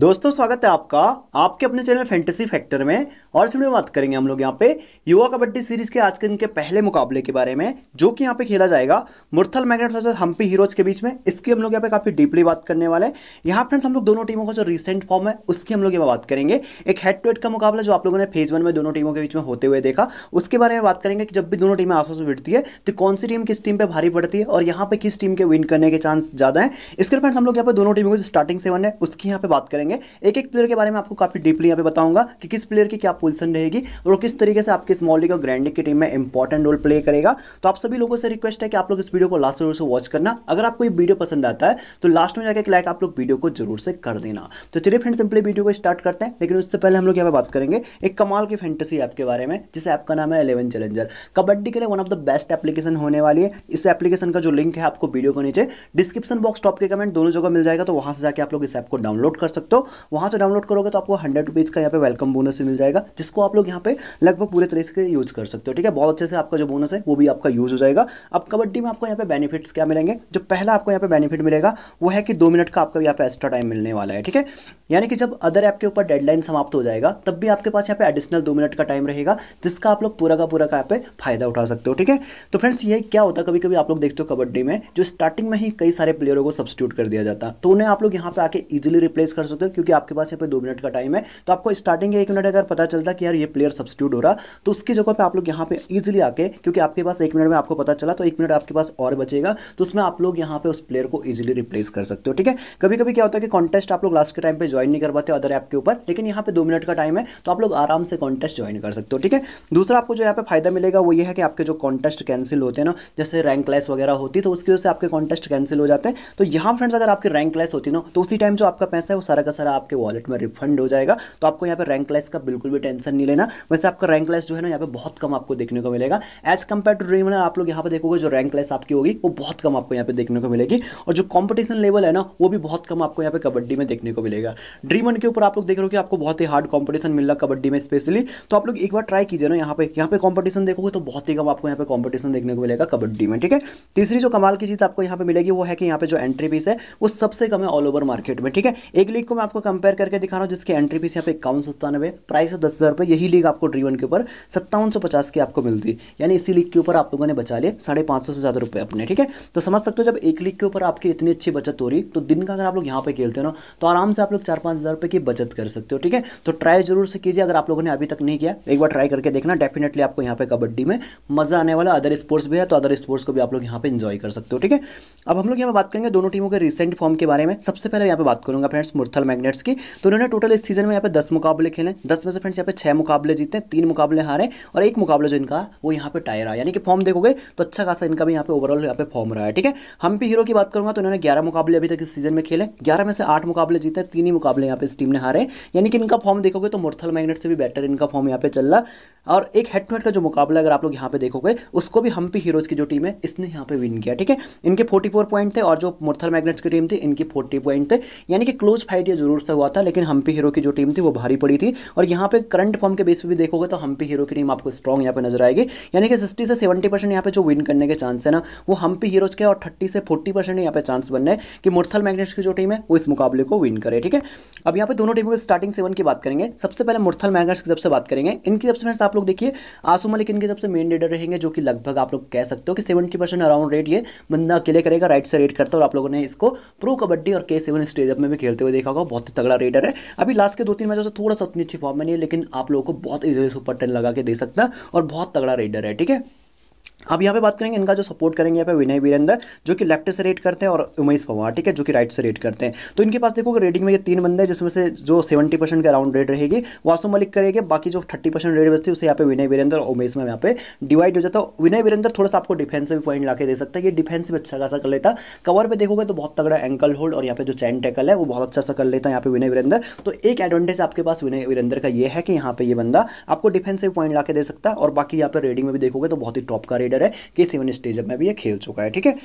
दोस्तों स्वागत है आपका आपके अपने चैनल फैंटेसी फैक्टर में और इसमें बात करेंगे हम लोग यहाँ पे युवा कबड्डी सीरीज के आज के इनके पहले मुकाबले के बारे में जो कि यहाँ पे खेला जाएगा Murthal magnet versus Hampi heroes के बीच में इसकी हम लोग यहाँ पे काफी डीपली बात करने वाले हैं यहाँ फ्रेंड्स हम लोग दोनों टीमों का जो रिसेंट फॉर्म है उसकी हम लोग यहाँ बात करेंगे एक हेड टू हेड का मुकाबला जो आप लोगों ने फेज वन में दोनों टीमों के बीच में होते हुए देखा उसके बारे में बात करेंगे कि जब भी दोनों टीमें आपस में भिड़ती है तो कौन सी टीम किस टीम पर भारी पड़ती है और यहाँ पे किस टीम के विन करने के चांस ज्यादा है इसके फ्रेंड्स हम लोग यहाँ पे दोनों टीमों को जो स्टार्टिंग सेवन है उसकी यहाँ पे बात करेंगे करेंगे एक एक प्लेयर के बारे में आपको काफ़ी डीपली यहाँ पे बताऊंगा कि किस प्लेयर की क्या पोजिशन रहेगी और किस तरीके से आपके स्मॉल लीग और ग्रैंडिंग की टीम में इंपॉर्टेंट रोल प्ले करेगा तो आप सभी लोगों से रिक्वेस्ट है कि आप लोग इस वीडियो को लास्ट जरूर से वॉच करना अगर आपको ये वीडियो पसंद आता है तो लास्ट में जाकर एक लाइक आप लोग वीडियो को जरूर से कर देना तो चलिए फ्रेंड सिंपली वीडियो को स्टार्ट करते हैं लेकिन उससे पहले हम लोग यहाँ पर बात करेंगे एक कमाल की फैंटेसी ऐप के बारे में जिस ऐप का नाम है एलेवन चैलेंजर कबड्डी के लिए one of the best application होने वाली है इस एप्लीकेशन का जो लिंक है आपको वीडियो को नीचे डिस्क्रिप्शन बॉक्स टॉप के कमेंट दोनों जगह मिल जाएगा तो वहां से जाकर आप लोग इस ऐप को डाउनलोड कर सकते हो तो वहाँ से डाउनलोड करोगे तो आपको हंड्रेड रुपीज़ का यहाँ पे वेलकम बोनस भी मिल जाएगा जिसको आप लोग यहाँ पे लगभग पूरे तरीके से यूज़ कर सकते हो ठीक है बहुत अच्छे से आपका जो बोनस है वो भी आपका यूज़ हो जाएगा अब कबड्डी में आपको यहाँ पे बेनिफिट्स क्या मिलेंगे जो पहला आपको यहाँ पे बेनिफिट मिलेगा वो है कि दो मिनट का आपका यहाँ पे एक्स्ट्रा टाइम मिलने वाला है ठीक है यानी कि जब अदर ऐप के ऊपर डेडलाइन समाप्त हो जाएगा तब भी आपके पास यहाँ पे एडिशनल दो मिनट का टाइम रहेगा जिसका आप लोग पूरा का पूरा का यहाँ पे फायदा उठा सकते हो ठीक है तो फ्रेंड्स ये क्या होता है कभी कभी आप लोग देखते हो कबड्डी में जो स्टार्टिंग में ही कई सारे प्लेयरों को सब्सिट्यूट कर दिया जाता तो उन्हें आप लोग यहाँ पे आके इजिली रिप्लेस कर सकते तक क्योंकि आपके पास यहाँ पे दो मिनट का टाइम है तो आपको स्टार्टिंग एक मिनट अगर पता चलता कि यार ये प्लेयर सब्सिट्यूट हो रहा तो उसकी जगह पर आप लोग यहाँ पे ईजिली आके क्योंकि आपके पास एक मिनट में आपको पता चला तो एक मिनट आपके पास और बचेगा तो उसमें आप लोग यहाँ पे उस प्लेयर को ईजिली रिप्लेस कर सकते हो ठीक है कभी कभी क्या होता है कि कॉन्टेस्ट आप लोग लास्ट के टाइम पर ज्वाइन नहीं कर पाते अदर ऐप के ऊपर लेकिन यहाँ पे दो मिनट का टाइम है तो आप लोग आराम से कॉन्टेस्ट ज्वाइन कर सकते हो ठीक है दूसरा आपको जो यहाँ पे फायदा मिलेगा वो ये है कि आपके जो कॉन्टेस्ट कैंसिल होते हैं ना जैसे रैंक क्लास वगैरह होती तो उसकी वजह से आपके कॉन्टेस्ट कैंसिल हो जाते हैं तो यहाँ फ्रेंड्स अगर आपकी रैंक क्लास होती ना तो उसी टाइम जो आपका पैसा है वो सारा का सारा आपके वॉलेट में रिफंड हो जाएगा तो आपको यहाँ पे रैंक क्लास का बिल्कुल भी टेंशन नहीं लेना वैसे आपका रैंक क्लास जो है ना यहाँ पे बहुत कम आपको देखने को मिलेगा एज कम्पेयर टू ड्रीम आप लोग यहाँ पर देखोगे जो रैंक क्लास आपकी होगी वो बहुत कम आपको यहाँ पे देखने को मिलेगी और जो कॉम्पिटिशन लेवल है ना वो भी बहुत कम आपको यहाँ पे कबड्डी में देखने को मिलेगा ड्रीम के ऊपर आप लोग देख रहे हो कि आपको बहुत ही हार्ड कॉम्पिटिशन मिल रहा कबड्डी में स्पेशली तो आप लोग एक बार ट्राई कीजिए ना यहाँ पे यहाँ पे कॉम्पिटिशन देखोगे तो बहुत ही कम आपको यहाँ पे कॉम्पिटिशन देखने को मिलेगा कबड्डी में ठीक है तीसरी जो कमाल की चीज़ आपको यहाँ पे मिलेगी वो है कि यहाँ पे जो एंट्री फीस है वो सबसे कम है ऑल ओवर मार्केट में ठीक है एक लीग को मैं आपको कंपेयर करके दिखा रहा हूँ जिसकी एंट्री फीस यहाँ पे इक्यावन सौ सत्तानवे प्राइस है दस हज़ार रुपये यही लीग आपको ड्रीवन के ऊपर सत्तावन सौ पचास की आपको मिलती है यानी इसी लीग के ऊपर आप लोगों ने बचा लिए साढ़े पाँच सौ से ज़्यादा रुपये अपने ठीक है तो समझ सकते हो जब एक लीग के ऊपर आपकी इतनी अच्छी बचत हो रही तो दिन का अगर आप लोग यहाँ पर खेलते हो ना तो आराम से आप लोग चार पाँच हज़ार रुपये की बचत कर सकते हो ठीक है तो ट्राई जरूर से कीजिए अगर आप लोगों ने अभी तक नहीं किया एक बार ट्राई करके देखना डेफिनेटली आपको यहाँ पर कबड्डी में मज़ा आने वाला अदर स्पोर्ट्स भी है तो अदर स्पोर्ट्स को भी आप लोग यहाँ पर इन्जॉय कर सकते हो ठीक है अब हम लोग यहाँ पर बात करेंगे दोनों टीमों के रिसेंट फॉर्म के बारे में सबसे पहले यहाँ पर बात करूँगा फ्रेंड्स मुरथल मैग्नेट्स की तो उन्होंने टोटल इस सीजन में यहाँ पे दस मुकाबले खेले दस में से फ्रेंड्स यहाँ पे छह मुकाबले जीते तीन मुकाबले हारे और एक मुकाबला जो इनका वो यहाँ पे टायर रहा यानी कि फॉर्म देखोगे तो अच्छा खासा इनका भी यहाँ पे ओवरऑल यहाँ पे फॉर्म रहा है ठीक है हम भी हीरो की बात करूंगा तो इन्होंने ग्यारह मुकाबले अभी तक इस सीजन में खेले ग्यारह में से आठ मुकाबले जीते तीन ही मुकाबले यहाँ पे इस टीम ने हारे यानी कि इनका फॉर्म देखोगे तो मुरथल मैग्नेट से भी बेटर इनका फॉर्म यहाँ पे चल रहा और एक हेड टू हेड का जो मुकाबला अगर आप लोग यहाँ पे देखोगे उसको भी हम्पी हीरोज की जो टीम है इसने यहाँ पे विन किया ठीक है इनके 44 पॉइंट थे और जो मुरथल मैग्नेट्स की टीम थी इनकी 40 पॉइंट थे यानी कि क्लोज फाइट जरूर से हुआ था लेकिन हम्पी हीरो की जो टीम थी वो भारी पड़ी थी और यहाँ पे करंट फॉर्म के बेस पे भी देखोगे तो हम्पी हीरो की टीम आपको स्ट्रॉग यहाँ पे नजर आएगी यानी कि सिक्सटी से सेवेंटी परसेंट यहाँ पे जो विन करने के चांस है ना वो हम्पी हीरोज के और थर्टी से फोर्टी परसेंट यहाँ पे चांस बन रहे मुरथल कि मुर्थल मैग्नेट्स की जो टीम है वो इस मुकाबले को विन करे ठीक है अब यहाँ पे दोनों टीमों की स्टार्टिंग सेवन की बात करेंगे सबसे पहले मुर्थल मैग्नेट्स की तरफ से बात करेंगे इनकी तरफ फ्रेंड्स आप लोग देखिए आसू मलिक इनके तरफ से मेन लीडर रहेंगे जो कि लगभग आप लोग कह सकते हो कि सेवेंटी अराउंड रेट ये बंदा अकेले करेगा राइट से रेट करता है और आप लोगों ने इसको प्रो कबड्डी और के सेवन स्टेज में भी खेलते हुए देखा होगा बहुत ही तगड़ा रेडर है अभी लास्ट के दो तीन मैचों से थोड़ा सा अच्छी फॉर्म में नहीं है लेकिन आप लोगों को बहुत ईजिली सुपर टेन लगा के दे सकता है और बहुत तगड़ा रेडर है ठीक है अब यहाँ पे बात करेंगे इनका जो सपोर्ट करेंगे यहाँ पे विनय वीरेंद्र जो कि लेफ्ट से रेट करते हैं और उमेश पवार ठीक है जो कि राइट से रेट करते हैं तो इनके पास देखो रेटिंग में ये तीन बंदे जिसमें से जो सेवेंटी परसेंट का अराउंड रेट रहेगी वासु मलिक करेगी बाकी जो थर्टी परसेंट रेट बचती है उसे यहाँ पे विनय वीरेंद्र और उमेश में यहाँ पे डिवाइड हो जाता है तो विनय वीरेंद्र थोड़ा सा आपको डिफेंसिव पॉइंट ला दे सकता है ये डिफेंसिव अच्छा खासा कर लेता कवर पर देखोगे तो बहुत तगड़ा एंकल होल्ड और यहाँ पे जो चैन टैकल है वो बहुत अच्छा सा कर लेता है यहाँ पे विनय वीरेंद्र तो एक एडवांटेज आपके पास विनय वीरेंद्र का ये है कि यहाँ पे ये बंदा आपको डिफेंसिव पॉइंट ला दे सकता है और बाकी यहाँ पर रेडिंग में भी देखोगे तो बहुत ही टॉप का रेड है कि सेवन स्टेज में भी ये खेल चुका है ठीक है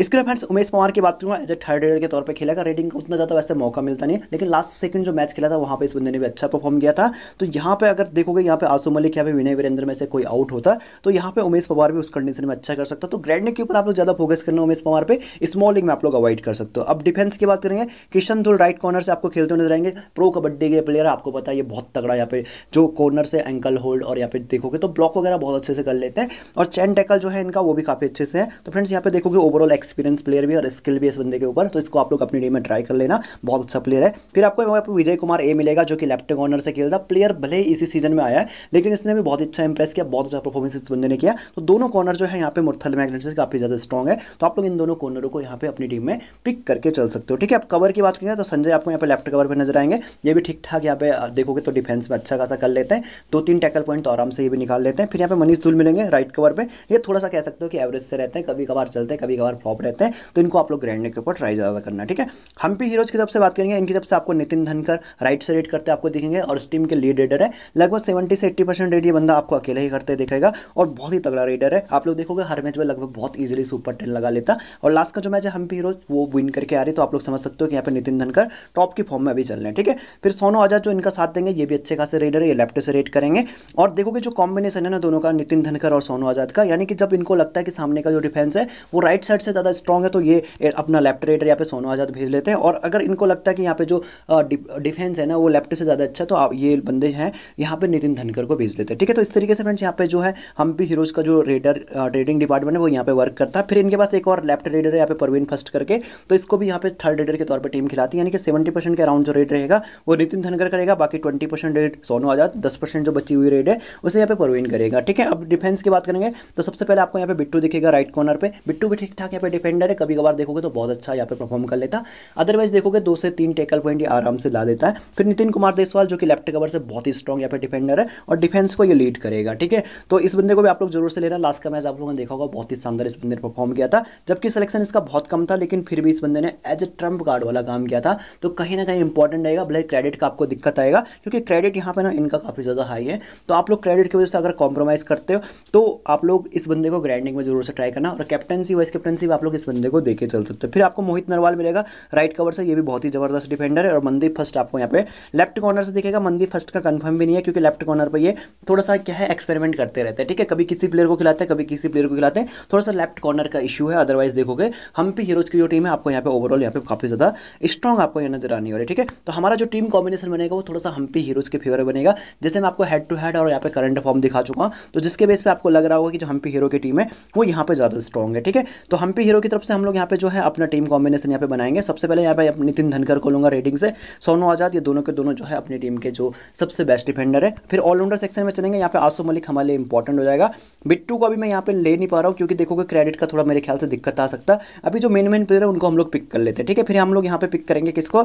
इसके लिए फ्रेंड्स उमेश पवार की बात करूँगा एज ए थर्ड एडर के तौर पे खेला का रेडिंग का उतना ज़्यादा वैसे मौका मिलता नहीं लेकिन लास्ट सेकंड जो मैच खेला था वहाँ पे इस बंदे ने भी अच्छा परफॉर्म किया था तो यहाँ पे अगर देखोगे यहाँ पे आसू मलिक या फिर विनय वीरेंद्र में से कोई आउट होता तो यहाँ पे उमेश पवार भी उस कंडीशन में अच्छा कर सकता तो ग्रैंड के ऊपर आप लोग ज़्यादा फोकस करना उमेश पवार पर स्मॉल में आप लोग अवॉइड कर सकते हो अब डिफेंस की बात करेंगे किशन धुल राइट कॉर्नर से आपको खेलते नजर आएंगे प्रो कबड्डी के प्लेयर आपको पता है ये बहुत तगड़ा यहाँ पे जो कॉर्नर से एंकल होल्ड और यहाँ पे देखोगे तो ब्लॉक वगैरह बहुत अच्छे से कर लेते हैं और चैन टैकल जो है इनका वो भी काफ़ी अच्छे से है तो फ्रेंड्स यहाँ पे देखोगे ओवरऑल एक्सपीरियंस प्लेयर भी और स्किल भी इस बंदे के ऊपर तो इसको आप लोग अपनी टीम में ट्राई कर लेना बहुत अच्छा प्लेयर है फिर आपको पर विजय कुमार ए मिलेगा जो कि लेफ्ट कॉर्नर से खेलता प्लेयर भले ही इसी सीजन में आया है लेकिन इसने भी बहुत अच्छा इंप्रेस किया बहुत अच्छा परफॉर्मेंस इस बंदे ने किया तो दोनों कॉर्नर जो है यहाँ पे मुरथल मैगनेट से काफ़ी ज़्यादा स्ट्रॉग है तो आप लोग इन दोनों कॉर्नरों को यहाँ पे अपनी टीम में पिक करके चल सकते हो ठीक है आप कवर की बात करेंगे तो संजय आपको यहाँ पे लेफ्ट कवर पर नजर आएंगे ये भी ठीक ठाक यहाँ पे देखोगे तो डिफेंस में अच्छा खासा कर लेते हैं दो तीन टैकल पॉइंट तो आराम से ये भी निकाल लेते हैं फिर यहाँ पे मनीष धुल मिलेंगे राइट कवर पर ये थोड़ा सा कह सकते हो कि एवरेज से रहते हैं कभी कभार चलते हैं कभी कभार टॉप रहते हैं तो इनको आप लोग ग्रैंड नेक के ऊपर ट्राई ज़्यादा करना ठीक है हम्पी हीरोज की तरफ से बात करेंगे इनकी तरफ से आपको नितिन धनकर राइट से रेड करते आपको दिखेंगे और इस टीम के लीड रेडर है लगभग सेवेंटी से एट्टी परसेंट रेड ये बंदा आपको अकेले ही करते दिखेगा और बहुत ही तगड़ा रेडर है आप लोग देखोगे हर मैच में लगभग बहुत ईजिली सुपर टेन लगा लेता और लास्ट का जो मैच है हम्पी हीरोज वो विन करके आ रही तो आप लोग समझ सकते हो कि यहाँ पर नितिन धनकर टॉप की फॉर्म में अभी चल रहे हैं ठीक है फिर सोनो आजाद जो इनका साथ देंगे ये भी अच्छे खासे रेडर है ये लेफ्ट से रेड करेंगे और देखोगे जो कॉम्बिनेशन है ना दोनों का नितिन धनकर और सोनो आजाद का यानी कि जब इनको लगता है कि सामने का जो डिफेंस है वो राइट साइड से ज़्यादा स्ट्रॉग है तो ये अपना लेफ्ट रेडर यहाँ पे सोनू आज़ाद भेज लेते हैं और अगर इनको लगता है कि यहाँ पे जो डिफेंस है ना वो लेफ्ट से ज़्यादा अच्छा है तो आप ये बंदे हैं यहाँ पे नितिन धनकर को भेज लेते हैं ठीक है तो इस तरीके से फ्रेंड्स यहाँ पे जो है हम भी हीरोज़ का जो रेडर ट्रेडिंग डिपार्टमेंट है वो यहाँ पर वर्क करता है फिर इनके पास एक और लेफ्ट रेडर है यहाँ पे प्रवीण फर्स्ट करके तो इसको भी यहाँ पे थर्ड रेडर के तौर पर टीम खिलाती है यानी कि सेवेंटी परसेंट के अराउंड जो रेड रहेगा वो नितिन धनकर करेगा बाकी twenty percent raid Sonu Azad दस परसेंट जो बची हुई रेड है उसे यहाँ पे प्रवीण करेगा ठीक है अब डिफेंस की बात करेंगे तो सबसे पहले आपको यहाँ पे बिट्टू दिखेगा राइट कॉर्नर पर बिट्टू भी ठीक ठाक यहाँ पे डिफेंडर है कभी कभार देखोगे तो बहुत अच्छा यहाँ पर परफॉर्म कर लेता अदरवाइज देखोगे दो से तीन टेकल पॉइंट आराम से ला देता है फिर नितिन कुमार देसवाल जो कि लेफ्ट कवर से बहुत ही स्ट्रॉग यहाँ पर डिफेंडर है और डिफेंस को ये लीड करेगा ठीक है तो इस बंदे को भी आप लोग जरूर से लेना लास्ट का मैच आप लोगों ने देखा होगा बहुत ही शानदार इस बंदे ने परफॉर्म किया था जबकि सिलेक्शन इसका बहुत कम था लेकिन फिर भी इस बंदे ने एज ए ट्रंप गार्ड वाला काम किया था तो कहीं ना कहीं इंपॉर्टेंट रहेगा भले क्रेडिट का आपको दिक्कत आएगा क्योंकि क्रेडिट यहाँ पर ना इनका काफ़ी ज़्यादा हाई है तो आप लोग क्रेडिट की वजह से अगर कॉम्प्रोमाइज़ करते हो तो आप लोग इस बंदे को ग्राइंडिंग में जरूर से ट्राई करना और कैप्टनसी वाइस कैप्टनसी आप लोग इस बंदे को देखे चल सकते हो फिर आपको मोहित नरवाल मिलेगा राइट कवर से ये भी बहुत ही जबरदस्त डिफेंडर है और मंदीप फर्स्ट आपको यहाँ पे लेफ्ट कॉर्नर से देखेगा मंदीप फर्स्ट का कन्फर्म भी नहीं है क्योंकि लेफ्ट कॉर्नर पर ये थोड़ा सा क्या है एक्सपेरिमेंट करते रहते हैं ठीक है कभी किसी प्लेयर को खिलाते हैं कभी किसी प्लेयर को खिलाते हैं थोड़ा सा लेफ्ट कॉर्नर का इशू है अदरवाइज देखोगे हम भी हीरोज की जो टीम है आपको यहाँ पे ओवरऑल यहाँ पे काफी ज्यादा स्ट्रॉग आपको यहाँ नजर आने वाले ठीक है तो हमारा जो टीम कॉम्बिनेशन बनेगा वो थोड़ा सा हम हम्पी हीरोज के फेवर बनेगा जैसे मैं आपको हेड टू हेड और यहाँ पे करंट फॉर्म दिखा चुका हूँ तो जिसके बेस पे आपको लग रहा होगा कि जो हम हम्पी हीरो की टीम है वो यहाँ पे ज्यादा स्ट्रॉग है ठीक है तो हम हम्पी हीरो की तरफ से हम लोग यहाँ पे जो है अपना टीम कॉम्बिनेशन यहाँ पे बनाएंगे सबसे पहले यहाँ पे नितिन धनकर को लूँगा रेडिंग से सोनू आज़ाद ये दोनों के दोनों जो है अपनी टीम के जो सबसे बेस्ट डिफेंडर है फिर ऑलराउंडर सेक्शन में चलेंगे यहाँ पे आसू मलिक हमारे लिए इंपॉर्टेंट हो जाएगा बिट्टू को अभी मैं यहाँ पे ले नहीं पा रहा हूँ क्योंकि देखोगे क्रेडिट का थोड़ा मेरे ख्याल से दिक्कत आ सकता अभी जो मेन मेन प्लेयर है उनको हम लोग पिक कर लेते हैं ठीक है फिर हम लोग यहाँ पे पिक करेंगे किसको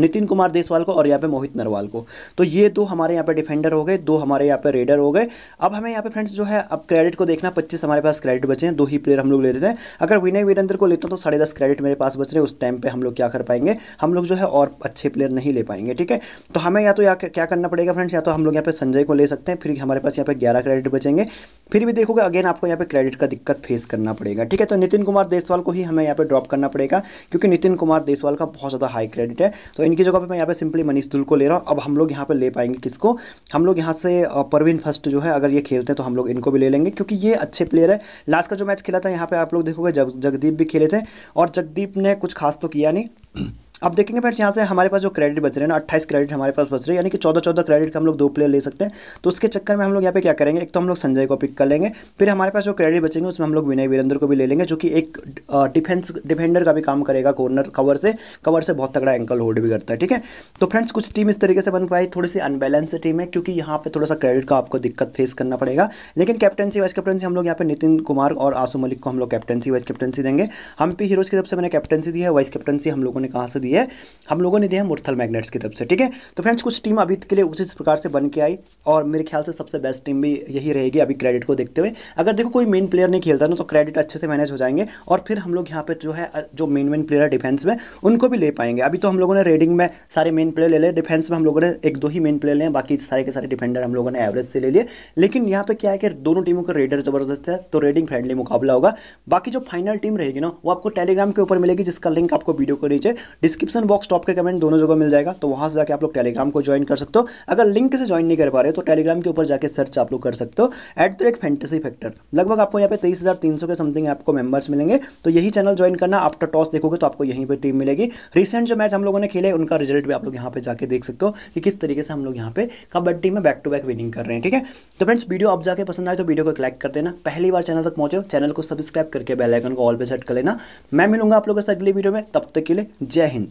नितिन कुमार देसवाल को और यहाँ पे मोहित नरवाल को तो ये दो हमारे यहाँ पे डिफेंडर हो गए दो हमारे यहाँ पे रेडर हो गए अब हमें यहाँ पे फ्रेंड्स जो है अब क्रेडिट को देखना 25 हमारे पास क्रेडिट बचे हैं दो ही प्लेयर हम लोग ले देते हैं अगर विनय वीरेंद्र को लेता हूँ तो साढ़े दस क्रेडिट मेरे पास बच रहे हैं उस टाइम पर हम लोग क्या कर पाएंगे हम लोग जो है और अच्छे प्लेयर नहीं ले पाएंगे ठीक है तो हमें या तो या क्या करना पड़ेगा फ्रेंड्स या तो हम लोग यहाँ पे संजय को ले सकते हैं फिर हमारे पास यहाँ पे ग्यारह क्रेडिट बचेंगे फिर भी देखोगे अगेन आपको यहाँ पे क्रेडिट का दिक्कत फेस करना पड़ेगा ठीक है तो नितिन कुमार देसवाल को ही हमें यहाँ पे ड्रॉप करना पड़ेगा क्योंकि नितिन कुमार देसवाल का बहुत ज़्यादा हाई क्रेडिट है तो तो इनकी जगह पर मैं यहाँ पे सिंपली मनीष दुल को ले रहा हूँ अब हम लोग यहाँ पर ले पाएंगे किसको हम लोग यहाँ से परवीन फर्स्ट जो है अगर ये खेलते हैं तो हम लोग इनको भी ले लेंगे क्योंकि ये अच्छे प्लेयर है लास्ट का जो मैच खेला था यहाँ पर आप लोग देखोगे जगदीप भी खेले थे और जगदीप ने कुछ खास तो किया नहीं आप देखेंगे फ्रेंड्स यहाँ से हमारे पास जो क्रेडिट बच रहे हैं ना अट्ठाईस क्रेडिट हमारे पास बच रहे हैं यानी कि चौदह चौदह क्रेडिट का हम लोग दो प्लेयर ले सकते हैं तो उसके चक्कर में हम लोग यहाँ पे क्या करेंगे एक तो हम लोग संजय को पिक कर लेंगे फिर हमारे पास जो क्रेडिट बचेंगे उसमें हम लोग विनय वीरेंद्र को भी ले लेंगे जो कि एक डिफेंस डिफेंडर का भी काम करेगा कॉर्नर कवर से कवर से बहुत तगड़ा एंकल होल्ड भी करता है ठीक है तो फ्रेंड्स कुछ टीम इस तरीके से बन पाई थोड़ी सी अनबैलेंस टीम है क्योंकि यहाँ पर थोड़ा सा क्रेडिट का आपको दिक्कत फेस करना पड़ेगा लेकिन कैप्टनसी वाइस कैप्टनसी हम लोग यहाँ पे नितिन कुमार और आसू मलिक को हम लोग कैप्टनसी वाइस कैप्टनसी देंगे हम पे हीरोज की तरफ से मैंने कैप्टनसी दी है वाइस कैप्टनसी हम लोगों ने कहाँ से दी है हम लोगों ने दिया है मुरथल मैग्नेट्स की तरफ से ठीक है तो फ्रेंड्स कुछ टीम अभी के लिए उसी प्रकार से बन के आई और मेरे ख्याल से सबसे बेस्ट टीम भी यही रहेगी अभी क्रेडिट को देखते हुए अगर देखो कोई मेन प्लेयर नहीं खेलता ना तो क्रेडिट अच्छे से मैनेज हो जाएंगे और फिर हम लोग यहाँ पर जो है जो मेन मेन प्लेयर डिफेंस में उनको भी ले पाएंगे अभी तो हम लोगों ने रेडिंग में सारे मेन प्लेयर ले लिए डिफेंस में हम लोगों ने एक दो ही मेन प्लेयर लें बाकी सारे के सारे डिफेंडर हम लोगों ने एवरेज से ले लिए लेकिन यहाँ पर क्या है कि दोनों टीमों का रेडर जबरदस्त है तो रेडिंग फ्रेंडली मुकाबला होगा बाकी जो फाइनल टीम रहेगी ना वो आपको टेलीग्राम के ऊपर मिलेगी जिसका लिंक आपको वीडियो को नीचे डिस्क डिस्क्रिप्शन बॉक्स टॉप के कमेंट दोनों जगह मिल जाएगा तो वहां से जाकर आप लोग टेलीग्राम को ज्वाइन कर सकते हो अगर लिंक से ज्वाइन नहीं कर पा रहे तो टेलीग्राम के ऊपर जाकर सर्च आप लोग कर सकते हो at the rate fantasy factor लगभग आपको यहाँ पे तेईस हज़ार तीन सौ के समथिंग आपको मेंबर्स मिलेंगे तो यही चैनल ज्वाइन करना आफ्टर टॉस देखोगे तो आपको यहीं पर टीम मिलेगी रिसेंट जो मैच हम लोगों ने खेले उनका रिजल्ट भी आप लोग यहाँ पे जाकर देख सकते हो कि किस तरीके से हम लोग यहाँ पे कबड्डी में बैक टू बैक विनिंग कर रहे हैं ठीक है तो फ्रेंड्स वीडियो आप जाके पसंद आए तो वीडियो को लाइक कर देना पहली बार चैनल तक पहुंचे चैनल को सब्सक्राइब करके बेलाइकन को ऑल पे सेट कर लेना मैं मिलूंगा आप लोगों से अगली वीडियो में तब तक के लिए जय हिंद